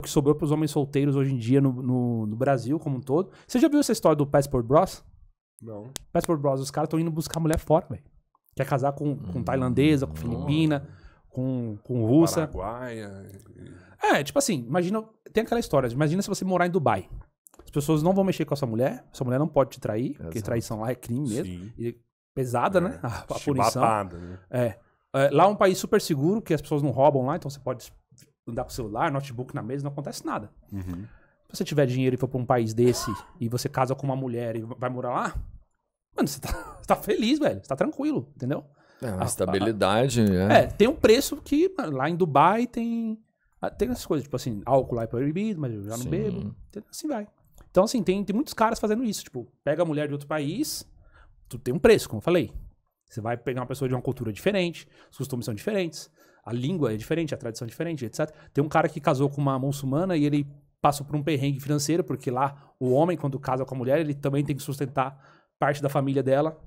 O que sobrou para os homens solteiros hoje em dia no, no, no, Brasil como um todo. Você já viu essa história do Passport Bros? Não. Passport Bros, os caras estão indo buscar mulher fora, velho. Quer casar com, com hum. tailandesa, com filipina, com, com russa. Paraguaia. É, tipo assim, imagina. Tem aquela história, imagina se você morar em Dubai. As pessoas não vão mexer com a sua mulher, sua mulher não pode te trair, Exato. porque traição lá é crime mesmo. pesada, é. né? A, a punição. Né? É. é. Lá é um país super seguro, que as pessoas não roubam lá, então você pode andar com celular, notebook na mesa, não acontece nada. Uhum. Se você tiver dinheiro e for para um país desse e você casa com uma mulher e vai morar lá, mano, você tá, você tá feliz, velho. Você tá tranquilo, entendeu? É, a, estabilidade. A, a, é. é. tem um preço que lá em Dubai tem. Ah, tem essas coisas, tipo assim, álcool lá é proibido, mas eu já não Sim. bebo. Assim vai. Então, assim, tem, tem muitos caras fazendo isso. Tipo, pega a mulher de outro país, tu tem um preço, como eu falei. Você vai pegar uma pessoa de uma cultura diferente, os costumes são diferentes, a língua é diferente, a tradição é diferente, etc. Tem um cara que casou com uma muçulmana e ele passou por um perrengue financeiro, porque lá o homem, quando casa com a mulher, ele também tem que sustentar parte da família dela.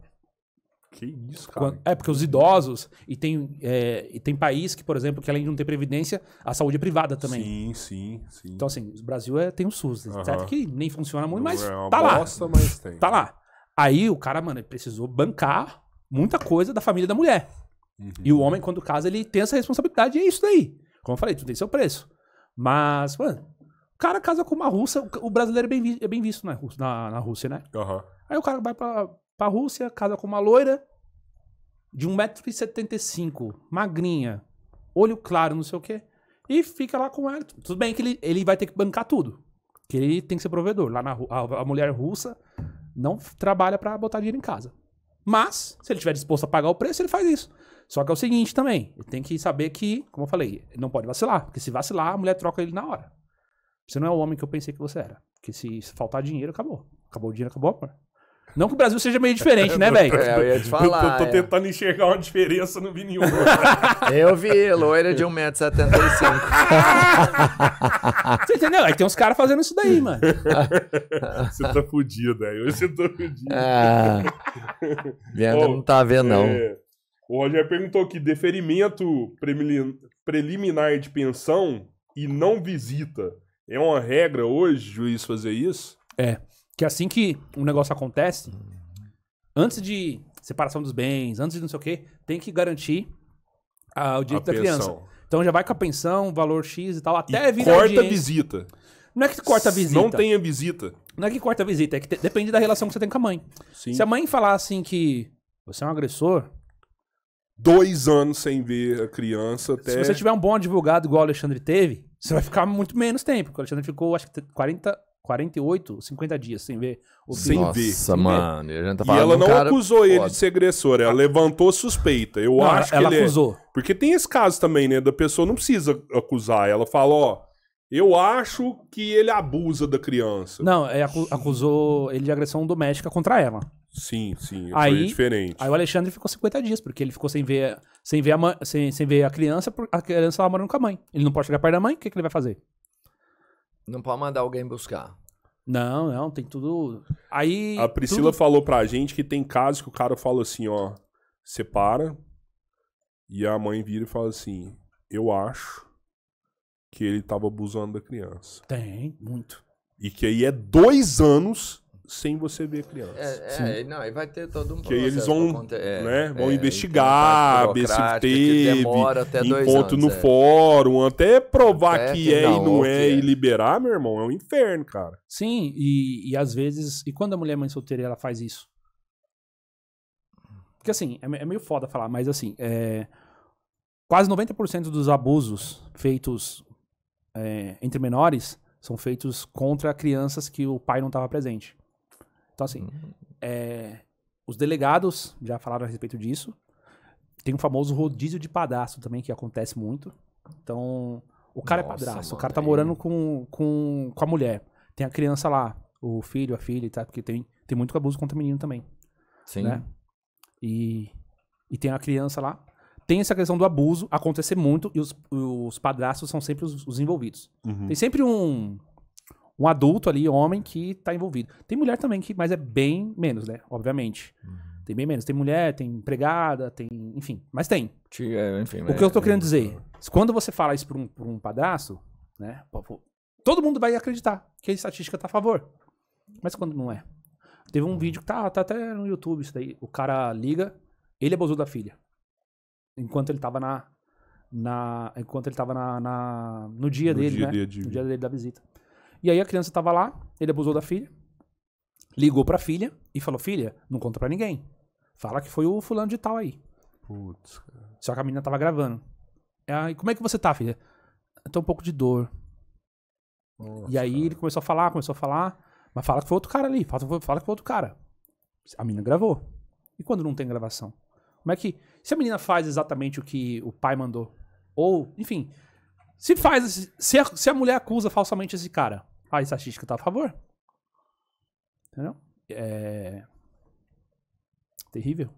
Que isso, cara. É, porque os idosos, e tem, é, e tem país que, por exemplo, que além de não ter previdência, a saúde é privada também. Sim, sim, sim. Então, assim, o Brasil é, tem o SUS, que nem funciona muito, mas é tá bosta, lá. Mas tem. Tá lá. Aí o cara, mano, precisou bancar muita coisa da família da mulher. Uhum. E o homem, quando casa, ele tem essa responsabilidade e é isso daí. Como eu falei, tudo tem seu preço. Mas, mano, o cara casa com uma russa, o brasileiro é bem, é bem visto na, Rússia, na, na Rússia né? Uhum. Aí o cara vai pra, pra Rússia, casa com uma loira de 1,75m, magrinha, olho claro, não sei o quê, e fica lá com ela. Tudo bem que ele, ele vai ter que bancar tudo. Que ele tem que ser provedor. Lá na a, a mulher russa não trabalha para botar dinheiro em casa. Mas, se ele estiver disposto a pagar o preço, ele faz isso. Só que é o seguinte também, ele tem que saber que, como eu falei, ele não pode vacilar, porque se vacilar, a mulher troca ele na hora. Você não é o homem que eu pensei que você era. Porque se faltar dinheiro, acabou. Acabou o dinheiro, acabou a porra. Não que o Brasil seja meio diferente, né, velho? É, eu ia te falar. Eu tô, tô é. tentando enxergar uma diferença, não vi nenhuma. eu vi, loira de 1,75m. você entendeu? Aí tem uns caras fazendo isso daí, mano. você tá fudido, aí. Você tá fudido. Ah, oh, não tá vendo, não. É, o Roger perguntou aqui: deferimento preliminar de pensão e não visita. É uma regra hoje, juiz, fazer isso? É que é assim que um negócio acontece, antes de separação dos bens, antes de não sei o quê, tem que garantir o direito a da pensão. criança. Então já vai com a pensão, valor X e tal, até e vir corta a visita. Não é que corta a visita. Não tenha visita. Não é que corta a visita, é que depende da relação que você tem com a mãe. Sim. Se a mãe falar assim que você é um agressor... Dois anos sem ver a criança até... Se você tiver um bom advogado igual o Alexandre teve, você vai ficar muito menos tempo. Porque o Alexandre ficou, acho que 40 48, 50 dias sem ver o Sem Nossa, ver. Nossa, mano. E, tá e, ela não cara... acusou ele de ser agressor, ela ah. levantou suspeita. Eu não, acho ela, que ela é acusou. É... Porque tem esse caso também, né? Da pessoa não precisa acusar. Ela fala, ó, eu acho que ele abusa da criança. Não, é, acusou ele de agressão doméstica contra ela. Sim, sim, aí, foi é diferente. Aí o Alexandre ficou 50 dias, porque ele ficou sem ver, sem ver, a, sem, sem ver a criança, a criança lá morando com a mãe. Ele não pode chegar perto da mãe, o que, que ele vai fazer? Não pode mandar alguém buscar. Não, não, tem tudo. Aí. A Priscila tudo... falou pra gente que tem casos que o cara fala assim, ó, separa. E a mãe vira e fala assim: Eu acho que ele tava abusando da criança. Tem, muito. E que aí é dois anos sem você ver criança. É, é não, aí vai ter todo um que processo. eles vão, é, né, vão é, investigar, ver se teve, encontro no é. fórum, até provar até que, que, é não, e não é, e é. liberar, meu irmão, é um inferno, cara. Sim, e, e às vezes, e quando a mulher mãe solteira ela faz isso? Porque assim, é, é meio foda falar, mas assim, quase 90% dos abusos feitos entre menores são feitos contra crianças que o pai não estava presente. Então, assim, uhum. é, os delegados já falaram a respeito disso. Tem o famoso rodízio de padrasto também, que acontece muito. Então, o cara é Nossa, é padrasto, o cara tá é. morando com, com, com a mulher. Tem a criança lá, o filho, a filha e tá? tal, porque tem, tem muito abuso contra menino também. Sim. Né? E, e tem a criança lá. Tem essa questão do abuso acontecer muito e os, os padrastos são sempre os, os envolvidos. Uhum. Tem sempre um, um adulto ali, homem, que tá envolvido. Tem mulher também, que, mas é bem menos, né? Obviamente. Uhum. Tem bem menos. Tem mulher, tem empregada, tem. Enfim, mas tem. É, enfim, o que eu tô é, querendo dizer? É. Quando você fala isso pra um, pra um padrasto, né? Todo mundo vai acreditar que a estatística tá a favor. Mas quando não é? Teve um uhum. vídeo que tá, tá até no YouTube isso daí. O cara liga, ele abusou da filha. Enquanto ele tava na. na enquanto ele tava na, na no dia no dele, dia né? Dia de... No dia dele da visita. E aí a criança estava lá, ele abusou da filha, ligou para a filha e falou: Filha, não conta para ninguém. Fala que foi o fulano de tal aí. Putz. Só que a menina tava gravando. Aí, como é que você tá, filha? Eu tô um pouco de dor. Nossa, e aí cara. ele começou a falar, começou a falar. Mas fala que foi outro cara ali. Fala, fala que foi outro cara. A menina gravou. E quando não tem gravação? Como é que. Se a menina faz exatamente o que o pai mandou? Ou, enfim, se faz. Se a, se a mulher acusa falsamente esse cara, a estatística tá a favor. Entendeu? É. Terrível.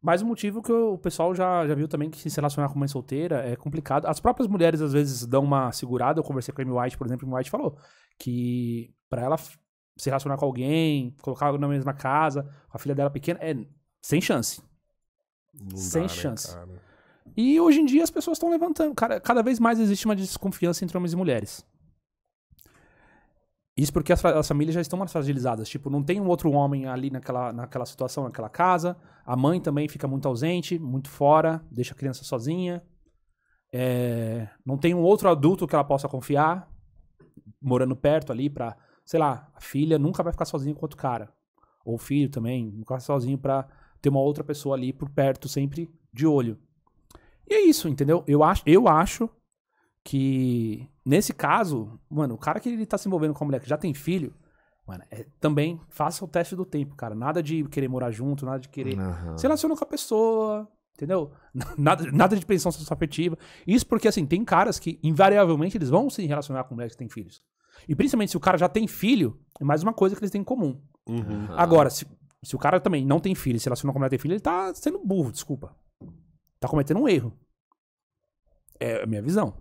Mas o um motivo que o pessoal já, já viu também que se relacionar com mãe solteira é complicado. As próprias mulheres às vezes dão uma segurada. Eu conversei com a Amy White, por exemplo, a White falou que para ela se relacionar com alguém, colocar na mesma casa, a filha dela pequena, é sem chance. Não sem dá, né, chance. Né, e hoje em dia as pessoas estão levantando. Cara, cada vez mais existe uma desconfiança entre homens e mulheres. Isso porque as, as, famílias já estão mais fragilizadas. Tipo, não tem um outro homem ali naquela, naquela situação, naquela casa. A mãe também fica muito ausente, muito fora, deixa a criança sozinha. É, não tem um outro adulto que ela possa confiar, morando perto ali pra, sei lá, a filha nunca vai ficar sozinha com outro cara. Ou o filho também, nunca vai ficar sozinho pra ter uma outra pessoa ali por perto, sempre de olho. E é isso, entendeu? Eu acho, eu acho que nesse caso, mano, o cara que ele tá se envolvendo com a mulher que já tem filho, mano, é, também faça o teste do tempo, cara. Nada de querer morar junto, nada de querer. Uhum. Se relaciona com a pessoa, entendeu? Nada, nada de pensão afetiva. Isso porque, assim, tem caras que, invariavelmente, eles vão se relacionar com mulheres que têm filhos. E principalmente se o cara já tem filho, é mais uma coisa que eles têm em comum. Uhum. Agora, se, se o cara também não tem filho se relaciona com a mulher que tem filho, ele tá sendo burro, desculpa. Tá cometendo um erro. É a minha visão.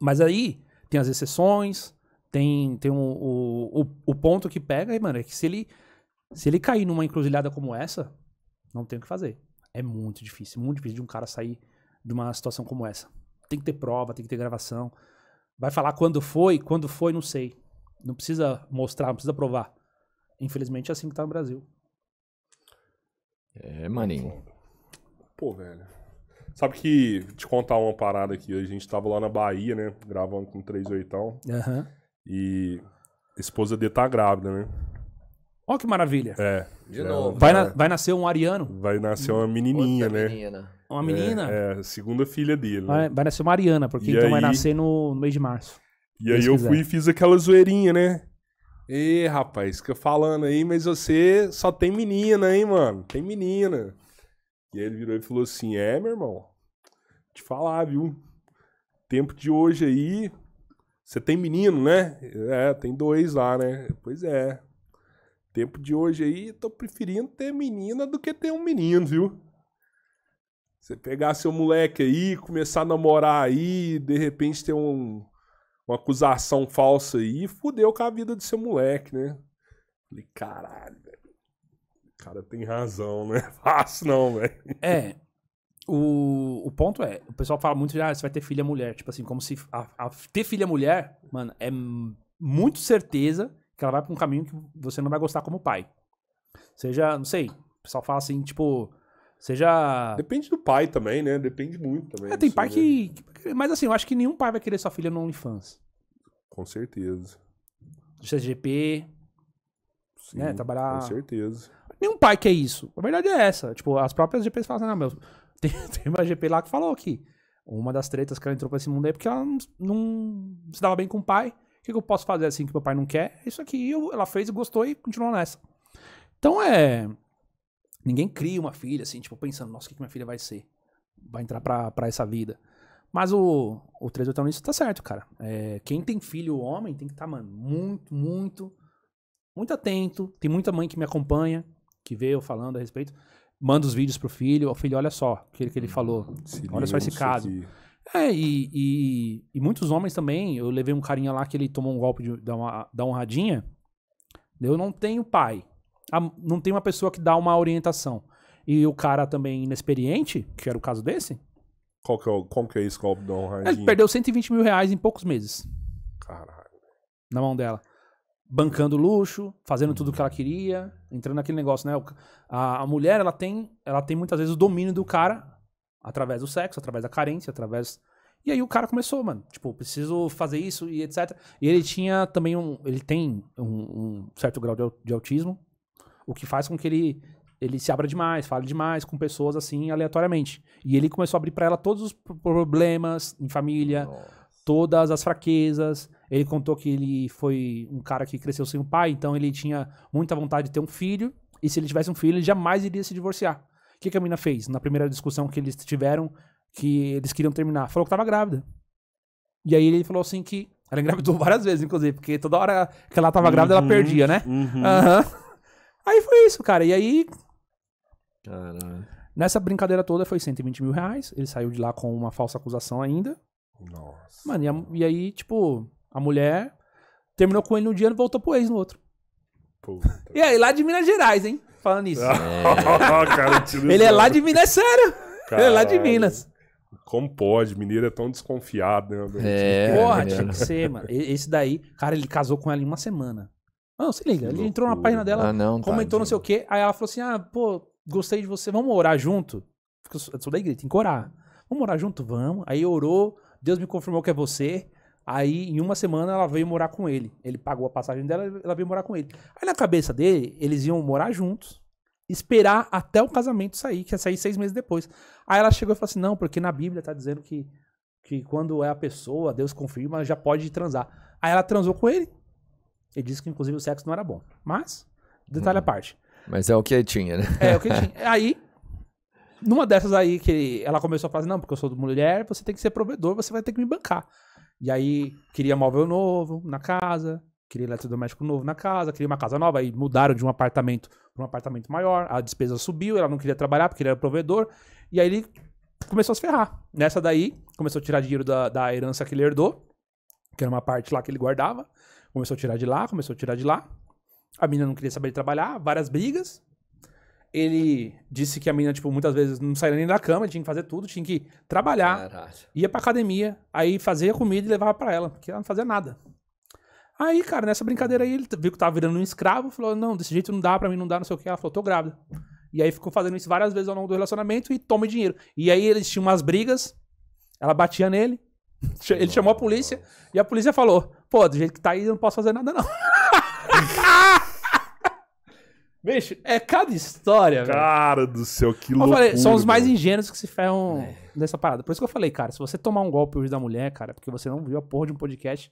Mas aí tem as exceções, tem, tem um, o, o, o ponto que pega, mano, é que se ele, se ele cair numa encruzilhada como essa, não tem o que fazer. É muito difícil, muito difícil de um cara sair de uma situação como essa. Tem que ter prova, tem que ter gravação. Vai falar quando foi, quando foi, não sei. Não precisa mostrar, não precisa provar. Infelizmente é assim que tá no Brasil. É, maninho pô, velho. Sabe que, te contar uma parada aqui, a gente tava lá na Bahia, né? Gravando com três oitão. Aham. E a esposa dele tá grávida, né? Ó que maravilha. É. De é novo. Vai, é. na- vai nascer um ariano. Vai nascer uma menininha, né? menina. Uma menina. É, é, segunda filha dele. Vai, né? vai nascer uma ariana, porque E então vai nascer no, no mês de março. E aí eu quiser. fui e fiz aquela zoeirinha, né? Ê, rapaz, fica falando aí, mas você só tem menina, hein, mano? Tem menina. E aí ele virou e falou assim: É, meu irmão, te falar, viu? Tempo de hoje aí. Você tem menino, né? É, tem dois lá, né? Pois é. Tempo de hoje aí, tô preferindo ter menina do que ter um menino, viu? Você pegar seu moleque aí, começar a namorar aí, de repente ter um, uma acusação falsa aí, fudeu com a vida do seu moleque, né? Falei, caralho, cara tem razão, né? Fácil não, velho. É. O, o ponto é, o pessoal fala muito, ah, você vai ter filha mulher. Tipo assim, como se a, a ter filha mulher, mano, é muito certeza que ela vai pra um caminho que você não vai gostar como pai. Seja, não sei, o pessoal fala assim, tipo, seja... Depende do pai também, né? Depende muito também. É, tem pai né? que, que... Mas assim, eu acho que nenhum pai vai querer sua filha no OnlyFans. Com certeza. Do CGP, né? Sim, né? Trabalhar. Com certeza. Nenhum pai quer isso. A verdade é essa. Tipo, as próprias GPs falam assim, não, meu, tem, tem uma GP lá que falou que uma das tretas que ela entrou pra esse mundo aí é porque ela não, não se dava bem com o pai. O que, que eu posso fazer assim que meu pai não quer? É isso aqui eu, ela fez, e gostou e continuou nessa. Então é. Ninguém cria uma filha assim, tipo, pensando, nossa, o que, que minha filha vai ser? Vai entrar pra, pra essa vida. Mas o, o 381 isso tá certo, cara. É, quem tem filho homem tem que estar, tá, mano, muito, muito, muito atento. Tem muita mãe que me acompanha que vê eu falando a respeito, manda os vídeos pro filho, o filho, olha só o que, que ele uhum. falou, olha só esse caso. É, e, e, e, muitos homens também, eu levei um carinha lá que ele tomou um golpe de, da, uma, da honradinha, eu não tenho pai, não tem uma pessoa que dá uma orientação. E o cara também inexperiente, que era o caso desse... Qual que é, o, qual que é esse golpe da honradinha? Ele perdeu 120 mil reais em poucos meses. Caralho. Na mão dela bancando luxo, fazendo tudo o que ela uhum. queria, entrando naquele negócio, né? A, a, mulher, ela tem, ela tem muitas vezes o domínio do cara através do sexo, através da carência, através E aí o cara começou, mano, tipo, preciso fazer isso e etc. E ele tinha também um, ele tem um, um certo grau de, de autismo, o que faz com que ele ele se abra demais, fale demais com pessoas assim aleatoriamente. E ele começou a abrir para ela todos os problemas em família, Nossa. todas as fraquezas, ele contou que ele foi um cara que cresceu sem um pai, então ele tinha muita vontade de ter um filho, e se ele tivesse um filho, ele jamais iria se divorciar. O que, que a mina fez na primeira discussão que eles tiveram, que eles queriam terminar? Falou que estava grávida. E aí ele falou assim que. Ela engravidou várias vezes, inclusive, porque toda hora que ela estava grávida, uhum, ela perdia, né? Uhum. uhum. Aí foi isso, cara. E aí. Caramba. Nessa brincadeira toda foi 120 mil reais. Ele saiu de lá com uma falsa acusação ainda. Nossa. Mano, e, a, e aí, tipo. A mulher terminou com ele num dia e voltou pro ex no outro. Puta. E aí, lá de Minas Gerais, hein? Falando isso. Ah, é ele é lá de Minas, sério. Caralho. Ele é lá de Minas. Como pode? Mineiro é tão desconfiado, né? É, Porra, é tinha que ser, mano. Esse daí, cara, ele casou com ela em uma semana. Ah, não, se liga. Ele entrou na página dela, ah, não, comentou não sei o quê. Aí ela falou assim: ah, pô, gostei de você, vamos orar junto? Eu sou da igreja, tem que orar. Vamos orar junto? Vamos. Aí orou, Deus me confirmou que é você. Aí, em uma semana, ela veio morar com ele. Ele pagou a passagem dela, ela veio morar com ele. Aí, na cabeça dele, eles iam morar juntos, esperar até o casamento sair, que ia sair seis meses depois. Aí ela chegou e falou assim: não, porque na Bíblia tá dizendo que, que quando é a pessoa, Deus confirma, já pode transar. Aí ela transou com ele. Ele disse que, inclusive, o sexo não era bom. Mas, detalhe hum, à parte. Mas é o que tinha, né? É, é o que tinha. Aí, numa dessas aí que ela começou a falar: assim, não, porque eu sou mulher, você tem que ser provedor, você vai ter que me bancar. E aí queria móvel novo na casa, queria eletrodoméstico novo na casa, queria uma casa nova, aí mudaram de um apartamento para um apartamento maior, a despesa subiu, ela não queria trabalhar porque ele era provedor, e aí ele começou a se ferrar. Nessa daí, começou a tirar dinheiro da, da herança que ele herdou, que era uma parte lá que ele guardava, começou a tirar de lá, começou a tirar de lá. A menina não queria saber de trabalhar, várias brigas ele disse que a menina, tipo, muitas vezes não saía nem da cama, tinha que fazer tudo, tinha que trabalhar, Caralho. ia pra academia, aí fazia comida e levava para ela, porque ela não fazia nada. Aí, cara, nessa brincadeira aí, ele viu que tava virando um escravo, falou, não, desse jeito não dá, pra mim não dá, não sei o que. Ela falou, tô grávida. E aí ficou fazendo isso várias vezes ao longo do relacionamento e tome dinheiro. E aí eles tinham umas brigas, ela batia nele, ele chamou a polícia, e a polícia falou, pô, do jeito que tá aí, eu não posso fazer nada não. Bicho, é cada história, velho. Cara do céu, que eu loucura. Falei, são os mais ingênuos que se ferram é. nessa parada. Por isso que eu falei, cara, se você tomar um golpe hoje da mulher, cara, é porque você não viu a porra de um podcast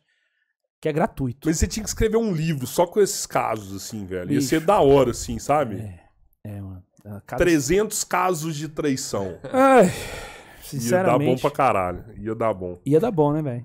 que é gratuito. Mas você tinha que escrever um livro só com esses casos, assim, velho. Bicho. Ia ser da hora, assim, sabe? É, é mano. Cada... 300 casos de traição. Ai, sinceramente. Ia dar bom pra caralho. Ia dar bom. Ia dar bom, né, velho?